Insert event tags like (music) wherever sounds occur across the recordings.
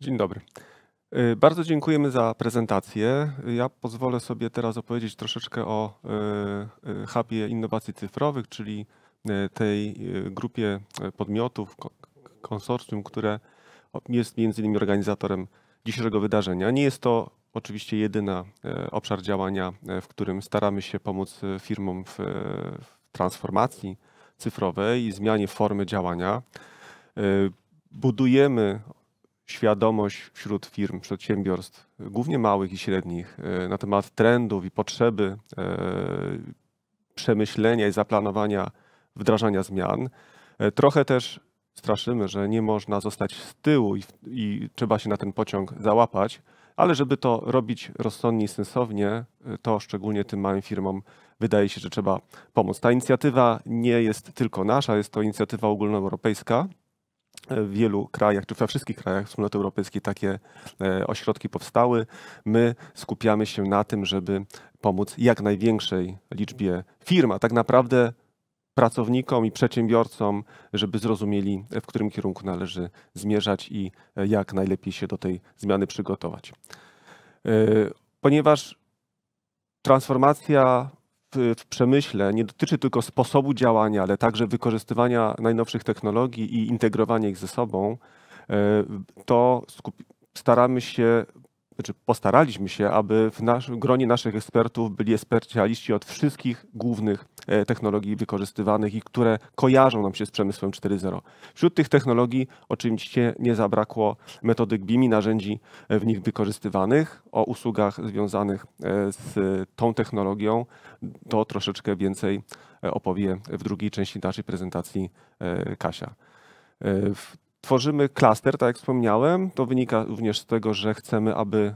Dzień dobry. Y, bardzo dziękujemy za prezentację. Ja pozwolę sobie teraz opowiedzieć troszeczkę o y, y, hubie innowacji cyfrowych, czyli tej grupie podmiotów, konsorcjum, które jest między innymi organizatorem dzisiejszego wydarzenia. Nie jest to oczywiście jedyny obszar działania, w którym staramy się pomóc firmom w transformacji cyfrowej i zmianie formy działania. Budujemy świadomość wśród firm, przedsiębiorstw, głównie małych i średnich, e, na temat trendów i potrzeby e, przemyślenia i zaplanowania wdrażania zmian. E, trochę też straszymy, że nie można zostać z tyłu i, i trzeba się na ten pociąg załapać, ale żeby to robić rozsądnie i sensownie, to szczególnie tym małym firmom wydaje się, że trzeba pomóc. Ta inicjatywa nie jest tylko nasza, jest to inicjatywa ogólnoeuropejska w wielu krajach, czy we wszystkich krajach Wspólnoty Europejskiej takie e, ośrodki powstały. My skupiamy się na tym, żeby pomóc jak największej liczbie firm, a tak naprawdę pracownikom i przedsiębiorcom, żeby zrozumieli, w którym kierunku należy zmierzać i e, jak najlepiej się do tej zmiany przygotować. E, ponieważ transformacja w, w przemyśle nie dotyczy tylko sposobu działania, ale także wykorzystywania najnowszych technologii i integrowania ich ze sobą, e, to staramy się znaczy postaraliśmy się, aby w gronie naszych ekspertów byli ekspercialiści od wszystkich głównych e, technologii wykorzystywanych i które kojarzą nam się z przemysłem 4.0. Wśród tych technologii oczywiście nie zabrakło metodyk BIM i narzędzi e, w nich wykorzystywanych. O usługach związanych e, z tą technologią to troszeczkę więcej opowie w drugiej części naszej prezentacji Kasia. Tworzymy klaster, tak jak wspomniałem. To wynika również z tego, że chcemy, aby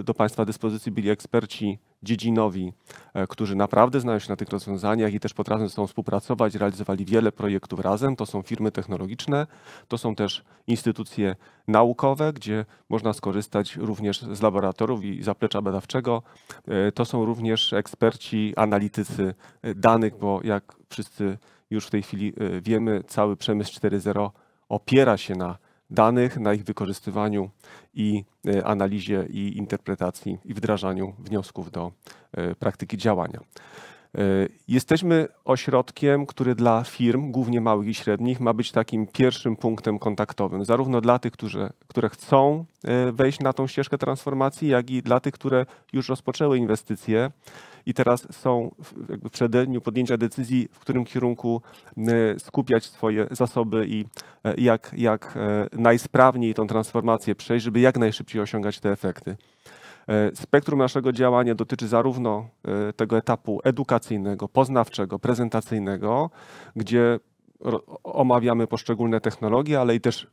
e, do Państwa dyspozycji byli eksperci dziedzinowi, e, którzy naprawdę znają się na tych rozwiązaniach i też potrafią ze sobą współpracować, realizowali wiele projektów razem. To są firmy technologiczne, to są też instytucje naukowe, gdzie można skorzystać również z laboratoriów i zaplecza badawczego. E, to są również eksperci, analitycy danych, bo jak wszyscy już w tej chwili wiemy, cały przemysł 4.0 opiera się na danych, na ich wykorzystywaniu i e, analizie i interpretacji i wdrażaniu wniosków do e, praktyki działania. Y, jesteśmy ośrodkiem, który dla firm, głównie małych i średnich, ma być takim pierwszym punktem kontaktowym, zarówno dla tych, którzy, które chcą y, wejść na tą ścieżkę transformacji, jak i dla tych, które już rozpoczęły inwestycje i teraz są w przededniu podjęcia decyzji, w którym kierunku y, skupiać swoje zasoby i jak, jak najsprawniej tą transformację przejść, żeby jak najszybciej osiągać te efekty. E, spektrum naszego działania dotyczy zarówno e, tego etapu edukacyjnego, poznawczego, prezentacyjnego, gdzie omawiamy poszczególne technologie, ale i też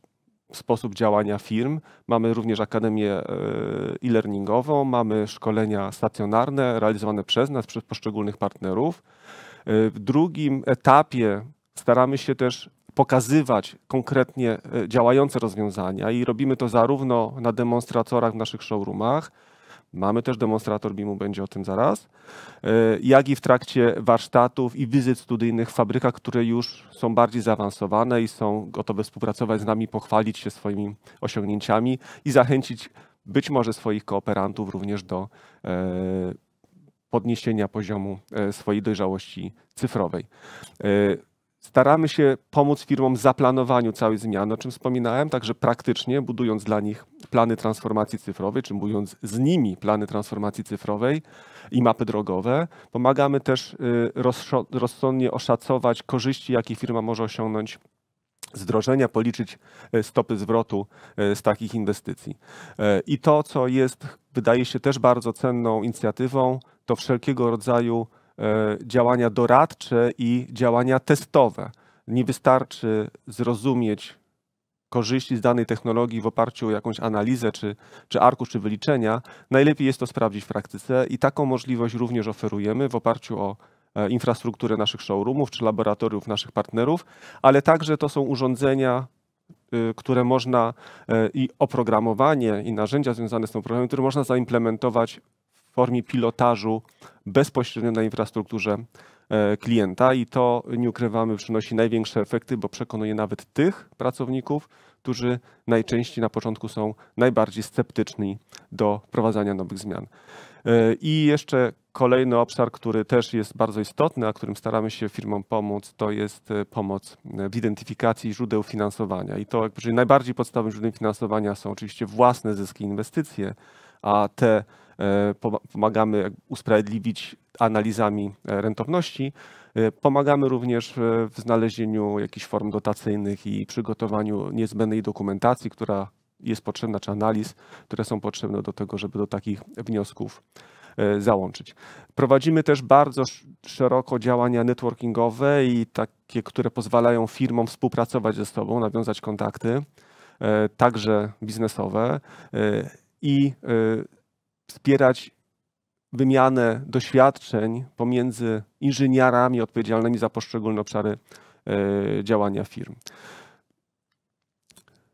sposób działania firm. Mamy również akademię e, e-learningową, mamy szkolenia stacjonarne realizowane przez nas, przez poszczególnych partnerów. W drugim etapie staramy się też pokazywać konkretnie działające rozwiązania i robimy to zarówno na demonstratorach w naszych showroomach, Mamy też demonstrator BIM-u, będzie o tym zaraz. E, jak i w trakcie warsztatów i wizyt studyjnych w fabrykach, które już są bardziej zaawansowane i są gotowe współpracować z nami, pochwalić się swoimi osiągnięciami i zachęcić być może swoich kooperantów również do e, podniesienia poziomu e, swojej dojrzałości cyfrowej. Staramy się pomóc firmom zaplanowaniu całej zmiany, o czym wspominałem, także praktycznie budując dla nich plany transformacji cyfrowej, czy budując z nimi plany transformacji cyfrowej i mapy drogowe. Pomagamy też y, rozsądnie oszacować korzyści, jakie firma może osiągnąć z wdrożenia, policzyć y, stopy zwrotu y, z takich inwestycji. I to, co jest, wydaje się też bardzo cenną inicjatywą, to wszelkiego rodzaju E, działania doradcze i działania testowe. Nie wystarczy zrozumieć korzyści z danej technologii w oparciu o jakąś analizę, czy, czy arkusz, czy wyliczenia. Najlepiej jest to sprawdzić w praktyce i taką możliwość również oferujemy w oparciu o e, infrastrukturę naszych showroomów czy laboratoriów naszych partnerów, ale także to są urządzenia, y, które można e, i oprogramowanie i narzędzia związane z tym programem, które można zaimplementować formie pilotażu bezpośrednio na infrastrukturze e, klienta i to nie ukrywamy przynosi największe efekty, bo przekonuje nawet tych pracowników, którzy najczęściej na początku są najbardziej sceptyczni do wprowadzania nowych zmian. E, I jeszcze kolejny obszar, który też jest bardzo istotny, a którym staramy się firmom pomóc, to jest e, pomoc w identyfikacji źródeł finansowania. I to najbardziej podstawowym źródłem finansowania są oczywiście własne zyski inwestycje, a te E, pomagamy usprawiedliwić analizami e, rentowności. E, pomagamy również w znalezieniu jakichś form dotacyjnych i przygotowaniu niezbędnej dokumentacji, która jest potrzebna, czy analiz, które są potrzebne do tego, żeby do takich wniosków załączyć. Prowadzimy też bardzo szeroko działania networkingowe i takie, które pozwalają firmom współpracować ze sobą, nawiązać kontakty, także biznesowe i wspierać wymianę doświadczeń pomiędzy inżynierami odpowiedzialnymi za poszczególne obszary e, działania firm.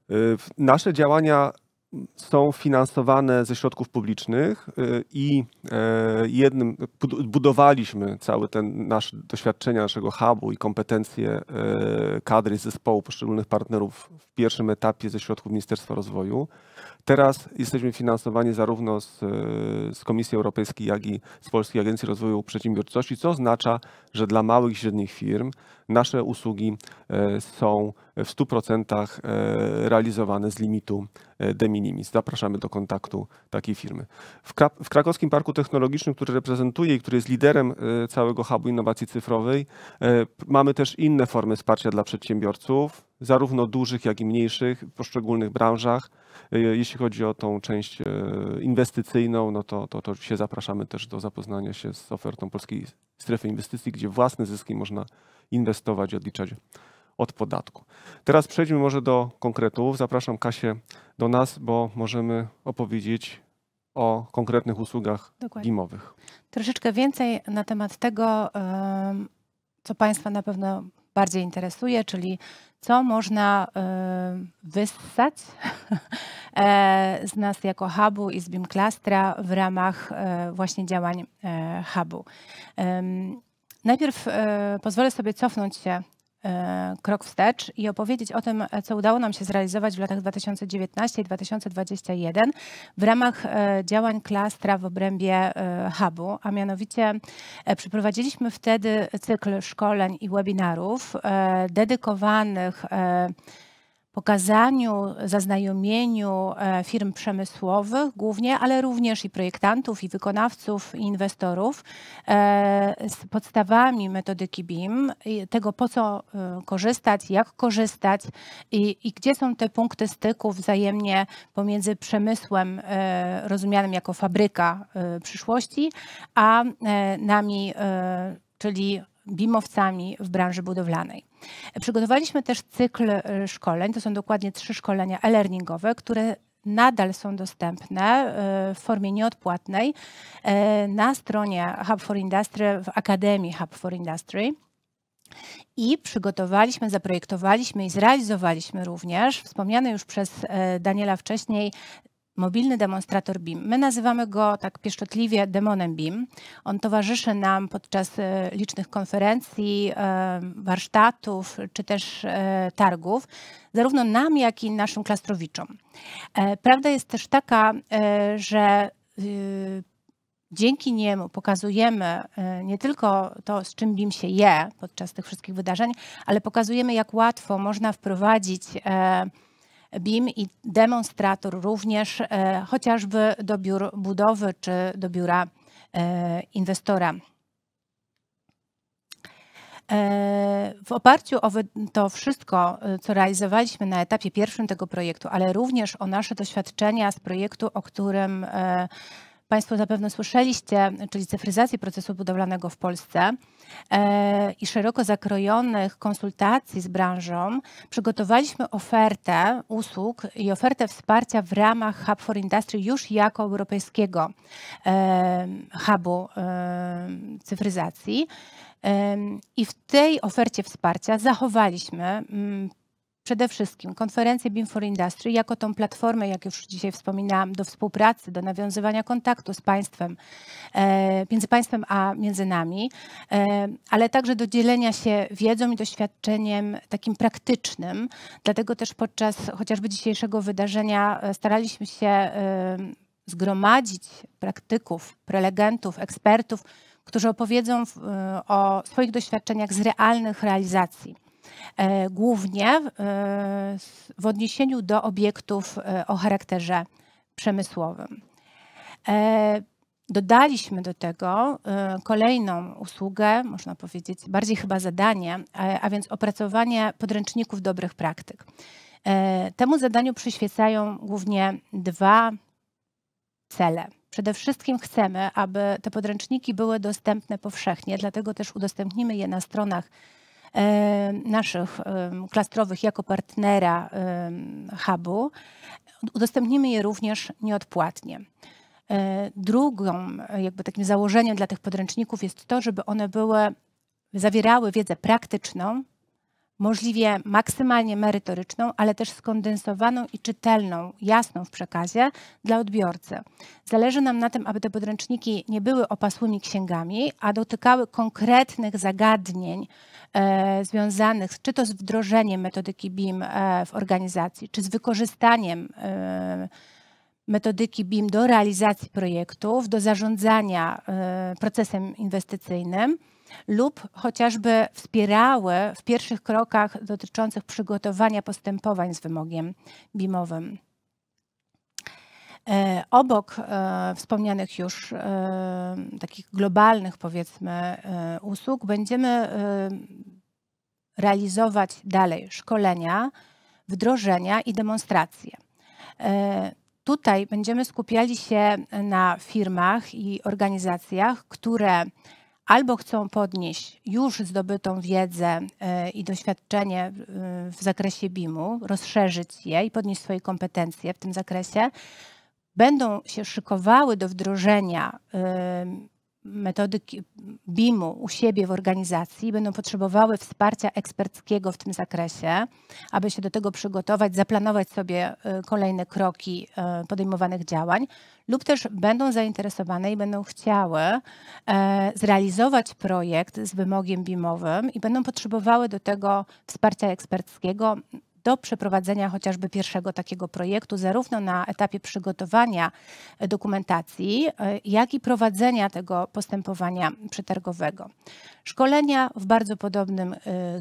E, nasze działania są finansowane ze środków publicznych e, i jednym budowaliśmy cały ten nasz doświadczenia naszego hubu i kompetencje kadry zespołu poszczególnych partnerów w pierwszym etapie ze środków Ministerstwa Rozwoju. Teraz jesteśmy finansowani zarówno z, e, z Komisji Europejskiej, jak i z Polskiej Agencji Rozwoju Przedsiębiorczości, co oznacza, że dla małych i średnich firm nasze usługi e, są w 100% e, realizowane z limitu de minimis. Zapraszamy do kontaktu takiej firmy. W, w, Krakowskim Parku Technologicznym, który reprezentuje i który jest liderem całego hubu innowacji cyfrowej, mamy też inne formy wsparcia dla przedsiębiorców zarówno dużych, jak i mniejszych w poszczególnych branżach. E, jeśli chodzi o tą część e, inwestycyjną, no to, to, to się zapraszamy też do zapoznania się z ofertą Polskiej Strefy Inwestycji, gdzie własne zyski można inwestować i odliczać od podatku. Teraz przejdźmy może do konkretów. Zapraszam Kasię do nas, bo możemy opowiedzieć o konkretnych usługach gimowych. Troszeczkę więcej na temat tego, co Państwa na pewno bardziej interesuje, czyli co można e, wyssać (laughs) e, z nas jako hubu i z BIM Clustra w ramach e, właśnie działań hubu. Najpierw pozwolę sobie cofnąć się E, krok wstecz i opowiedzieć o tym, e, co udało nam się zrealizować w latach 2019 i 2021 w ramach e, działań klastra w obrębie hubu, a mianowicie przeprowadziliśmy wtedy cykl szkoleń i webinarów dedykowanych pokazaniu, zaznajomieniu e, firm przemysłowych głównie, ale również i projektantów, i wykonawców, i inwestorów e, z podstawami metodyki BIM, tego po co e, korzystać, jak korzystać i, i gdzie są te punkty styku wzajemnie pomiędzy przemysłem rozumianym jako fabryka przyszłości, a nami, czyli bimowcami w branży budowlanej. Przygotowaliśmy też cykl y, szkoleń, to są dokładnie trzy szkolenia e-learningowe, które nadal są dostępne y, w formie nieodpłatnej y, na stronie Hub for Industry w Akademii Hub for Industry. I przygotowaliśmy, zaprojektowaliśmy i zrealizowaliśmy również wspomniane już przez Daniela wcześniej mobilny demonstrator BIM. My nazywamy go tak pieszczotliwie demonem BIM. On towarzyszy nam podczas e, licznych konferencji, e, warsztatów czy też e, targów, zarówno nam, jak i naszym klastrowiczom. Prawda jest też taka, że dzięki niemu pokazujemy nie tylko to, z czym BIM się je podczas tych wszystkich wydarzeń, ale pokazujemy, jak łatwo można wprowadzić BIM i demonstrator również e, chociażby do biur budowy czy do biura e, inwestora. E, w oparciu o to wszystko, co realizowaliśmy na etapie pierwszym tego projektu, ale również o nasze doświadczenia z projektu, o którym Państwo zapewne słyszeliście, czyli cyfryzację procesu budowlanego w Polsce, E, i szeroko zakrojonych konsultacji z branżą przygotowaliśmy ofertę usług i ofertę wsparcia w ramach Hub for Industry już jako europejskiego e, hubu e, cyfryzacji. I w tej ofercie wsparcia zachowaliśmy mm, przede wszystkim konferencję BIM for Industry jako tą platformę, jak już dzisiaj wspominałam, do współpracy, do nawiązywania kontaktu z państwem, e, między państwem a między nami, e, ale także do dzielenia się wiedzą i doświadczeniem takim praktycznym. Dlatego też podczas chociażby dzisiejszego wydarzenia e, staraliśmy się zgromadzić praktyków, prelegentów, ekspertów, którzy opowiedzą o swoich doświadczeniach z realnych realizacji E, głównie e, w odniesieniu do obiektów e, o charakterze przemysłowym. Dodaliśmy do tego kolejną usługę, można powiedzieć, bardziej chyba zadanie, a więc opracowanie podręczników dobrych praktyk. Temu zadaniu przyświecają głównie dwa cele. Przede wszystkim chcemy, aby te podręczniki były dostępne powszechnie, dlatego też udostępnimy je na stronach E, naszych e, klastrowych jako partnera e, hubu, udostępnimy je również nieodpłatnie. Drugą, jakby takim założeniem dla tych podręczników jest to, żeby one były, zawierały wiedzę praktyczną, możliwie maksymalnie merytoryczną, ale też skondensowaną i czytelną, jasną w przekazie dla odbiorcy. Zależy nam na tym, aby te podręczniki nie były opasłymi księgami, a dotykały konkretnych zagadnień e, związanych czy to z wdrożeniem metodyki BIM e, w organizacji, czy z wykorzystaniem e, metodyki BIM do realizacji projektów, do zarządzania e, procesem inwestycyjnym lub chociażby wspierały w pierwszych krokach dotyczących przygotowania postępowań z wymogiem BIM-owym. E, obok e, wspomnianych już e, takich globalnych, powiedzmy, usług, będziemy realizować dalej szkolenia, wdrożenia i demonstracje. Tutaj będziemy skupiali się na firmach i organizacjach, które albo chcą podnieść już zdobytą wiedzę e, i doświadczenie e, w zakresie BIM-u, rozszerzyć je i podnieść swoje kompetencje w tym zakresie, będą się szykowały do wdrożenia e, metody BIM-u u siebie w organizacji będą potrzebowały wsparcia eksperckiego w tym zakresie, aby się do tego przygotować, zaplanować sobie y, kolejne kroki y, podejmowanych działań, lub też będą zainteresowane i będą chciały e, zrealizować projekt z wymogiem BIM-owym i będą potrzebowały do tego wsparcia eksperckiego, do przeprowadzenia chociażby pierwszego takiego projektu, zarówno na etapie przygotowania dokumentacji, e, jak i prowadzenia tego postępowania przetargowego. Szkolenia w bardzo podobnym e,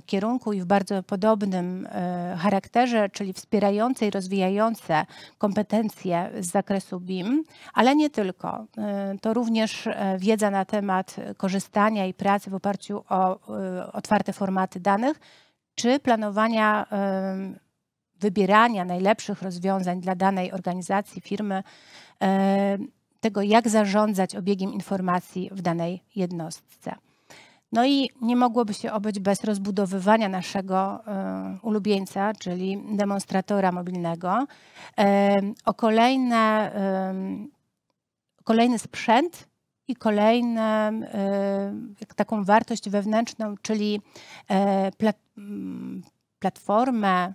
kierunku i w bardzo podobnym e, charakterze, czyli wspierające i rozwijające kompetencje z zakresu BIM, ale nie tylko. To również wiedza na temat korzystania i pracy w oparciu o otwarte formaty danych, czy planowania wybierania najlepszych rozwiązań dla danej organizacji, firmy, tego jak zarządzać obiegiem informacji w danej jednostce. No i nie mogłoby się obyć bez rozbudowywania naszego ulubieńca, czyli demonstratora mobilnego, o kolejne, kolejny sprzęt, i kolejną y, taką wartość wewnętrzną, czyli e, mm, platformę,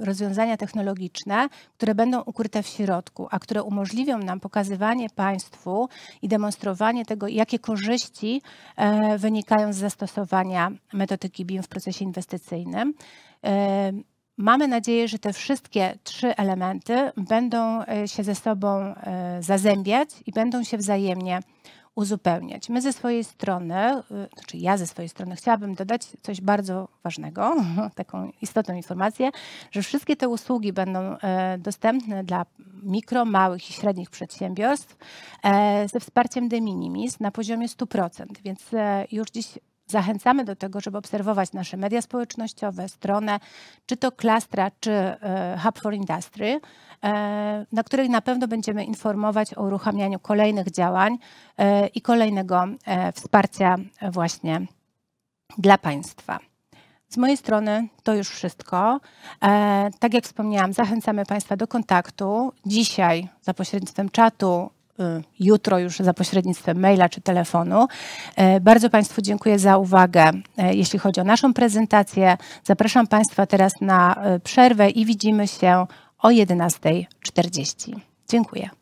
y, rozwiązania technologiczne, które będą ukryte w środku, a które umożliwią nam pokazywanie Państwu i demonstrowanie tego, jakie korzyści e, wynikają z zastosowania metodyki BIM w procesie inwestycyjnym e, Mamy nadzieję, że te wszystkie trzy elementy będą e, się ze sobą e, zazębiać i będą się wzajemnie uzupełniać. My ze swojej strony, e, znaczy ja ze swojej strony chciałabym dodać coś bardzo ważnego, (laughs) taką istotną informację, że wszystkie te usługi będą dostępne dla mikro, małych i średnich przedsiębiorstw ze wsparciem de minimis na poziomie 100%, więc już dziś Zachęcamy do tego, żeby obserwować nasze media społecznościowe, stronę, czy to Klastra, czy e, Hub for Industry, e, na której na pewno będziemy informować o uruchamianiu kolejnych działań e, i kolejnego wsparcia właśnie dla Państwa. Z mojej strony to już wszystko. Tak jak wspomniałam, zachęcamy Państwa do kontaktu. Dzisiaj za pośrednictwem czatu Y, jutro już za pośrednictwem maila czy telefonu. E, bardzo Państwu dziękuję za uwagę, e, jeśli chodzi o naszą prezentację. Zapraszam Państwa teraz na e, przerwę i widzimy się o 11.40. Dziękuję.